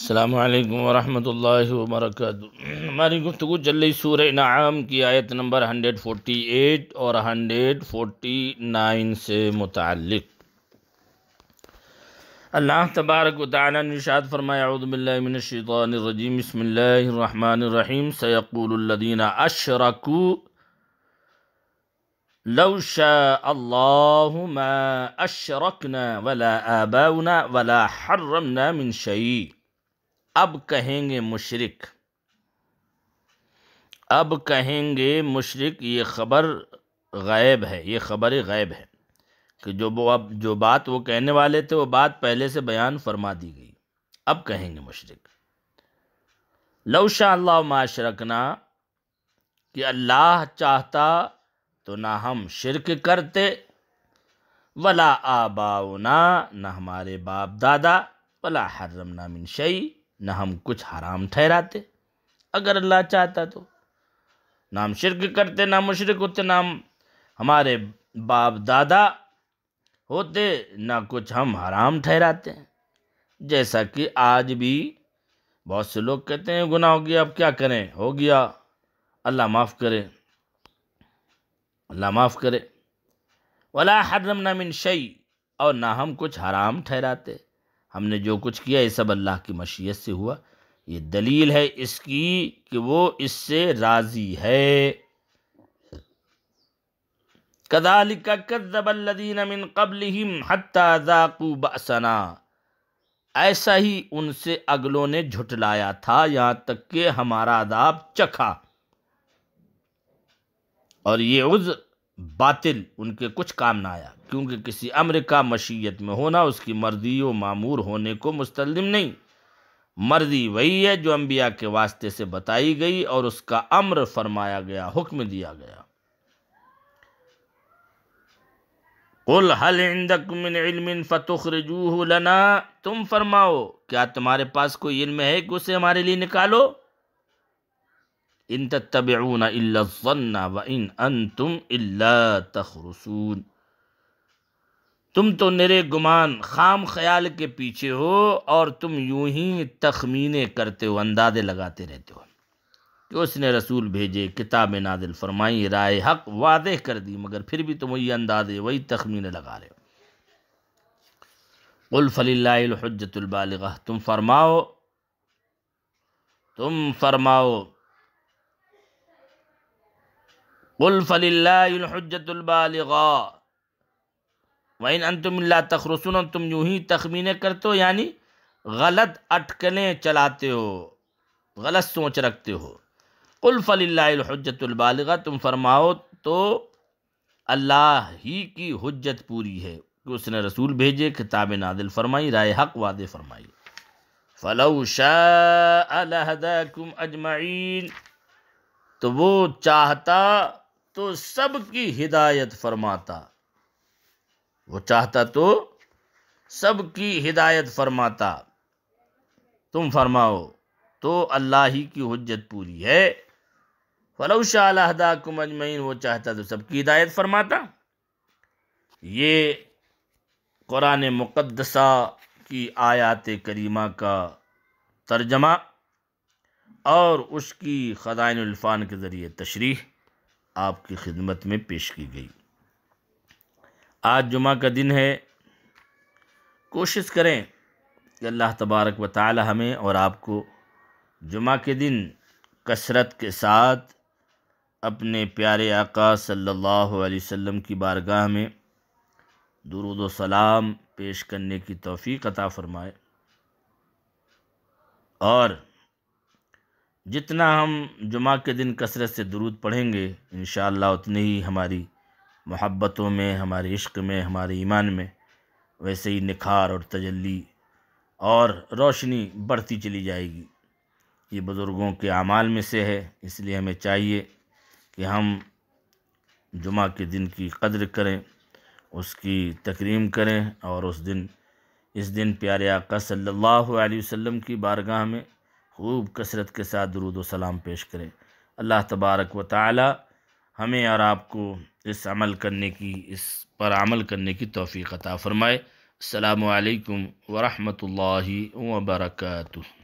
السلام علیکم ورحمۃ اللہ وبرکاتہ ہماری گفتگو جلی رہی سورہ نعم انعام آية کی آیت نمبر 148 اور 149 سے متعلق اللہ تبارک و تعالی نے ارشاد فرمایا اعوذ باللہ من الشیطان الرجیم بسم اللہ الرحمن الرحیم سیقول الذین اشرکوا لو شاء الله ما أشركنا ولا آباؤنا ولا حرمنا من شيء अब कहेंगे मुशरक अब कहेंगे मुशरक ये ख़बर गायब है ये ख़बर गायब है कि जो वो अब जो बात वो कहने वाले थे वो बात पहले से बयान फरमा दी गई अब कहेंगे मुशरक लौशा अल्लाह माशरकना कि अल्लाह चाहता तो ना हम शिरक करते वला आबाउना ना हमारे बाप दादा वला हर्रम ना मिनशई न हम कुछ हराम ठहराते अगर अल्लाह चाहता तो नाम शिरक करते ना मुशरक होते नाम हमारे बाप दादा होते ना कुछ हम हराम ठहराते जैसा कि आज भी बहुत से लोग कहते हैं गुनाह हो गया अब क्या करें हो गया अल्लाह माफ़ करे अल्लाह माफ़ करे वला हरम नामिन शई और ना हम कुछ हराम ठहराते हमने जो कुछ किया ये सब अल्लाह की मशीयत से हुआ ये दलील है इसकी कि वो इससे राज़ी है कदालिक कदबल्लदीन मिन कबल हत्ताकू बसना ऐसा ही उनसे अगलों ने झुटलाया था यहाँ तक कि हमारा अदाब चखा और ये उज़ बातिल उनके कुछ काम ना आया क्योंकि किसी अम्र का मशीयत में होना उसकी मर्दी व मामूर होने को मुस्तम नहीं मर्दी वही है जो अम्बिया के वास्ते से बताई गई और उसका अम्र फरमाया गया हुक्म दिया गया कुल हल फतुख फ़तुखरजूह लना तुम फरमाओ क्या तुम्हारे पास कोई इल्म है कि उसे हमारे लिए निकालो इन तबून अल्ला व इन अन तुम अल्ला तखरसून तुम तो निरे गुमान खाम ख्याल के पीछे हो और तुम यूं ही तखमीने करते हो अंदाजे लगाते रहते हो कि उसने रसूल भेजे किताब नादिल फरमाई राय हक वादे कर दी मगर फिर भी तुम वही अंदाजे वही तखमीने लगा रहे हो उल्फलीहजतुल्बालगा तुम फरमाओ तुम फरमाओ कुलफलिल्लाजतुलबालगा वहीन अनतमिल्ला तखरसन तुम यूं ही तखमीने करते हो यानी गलत अटकलें चलाते हो गलत सोच रखते हो कुलफलिल्लाजतुलबालगा तुम फरमाओ तो अल्लाह ही की हजत पूरी है कि उसने रसूल भेजे किताब नादिल फरमाई राय हक वाद फरमाई फ़लऊ शाह अजमाइन तो वो चाहता तो सबकी हिदायत फरमाता वो चाहता तो सबकी हिदायत फरमाता तुम फरमाओ तो अल्लाह ही की हजत पूरी है फलौशाहदा को मजमैन वो चाहता तो सबकी हिदायत फरमाता ये कुरान मुक़दसा की आयात करीमा का तर्जमा और उसकी ख़जानफान के ज़रिए तशरीह आपकी खिदमत में पेश की गई आज जुमा का दिन है कोशिश करें कि अल्लाह तबारक व हमें और आपको जुमा के दिन कसरत के साथ अपने प्यारे आका सल्लल्लाहु अलैहि वसल्लम की बारगाह में दुरुद सलाम पेश करने की तौफीक अता फ़रमाए और जितना हम जुमा के दिन कसरत से दुरूद पढ़ेंगे इन उतनी ही हमारी मोहब्बतों में हमारे इश्क में हमारे ईमान में वैसे ही निखार और तजल्ली और रोशनी बढ़ती चली जाएगी ये बुज़ुर्गों के अमाल में से है इसलिए हमें चाहिए कि हम जुमा के दिन की कदर करें उसकी तकरीम करें और उस दिन इस दिन प्यारे आका सल्लल्लाहु अलैहि वसल्लम की बारगाह में खूब कसरत के साथ दरुद सलाम पेश करें अल्लाह तबारक व ताली हमें और आपको इस अमल करने की इस पर अमल करने की तोफ़ी अता फ़रमाए अल्लाम वरहमल वर्का